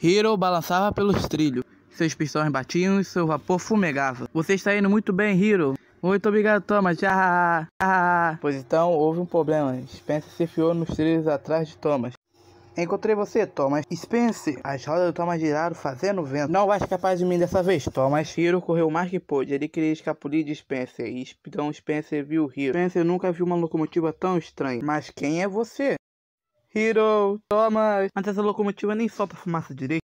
Hiro balançava pelos trilhos. Seus pistões batiam e seu vapor fumegava. Você está indo muito bem, Hiro. Muito obrigado, Thomas. Ah, ah, Pois então, houve um problema. Spencer se enfiou nos trilhos atrás de Thomas. Encontrei você, Thomas. Spencer, as rodas do Thomas giraram fazendo vento. Não vai escapar de mim dessa vez, Thomas. Hiro correu mais que pôde. Ele queria escapulir de Spencer. E então Spencer viu Hiro. Spencer nunca viu uma locomotiva tão estranha. Mas quem é você? Hero, toma. Mas essa locomotiva nem solta fumaça direito.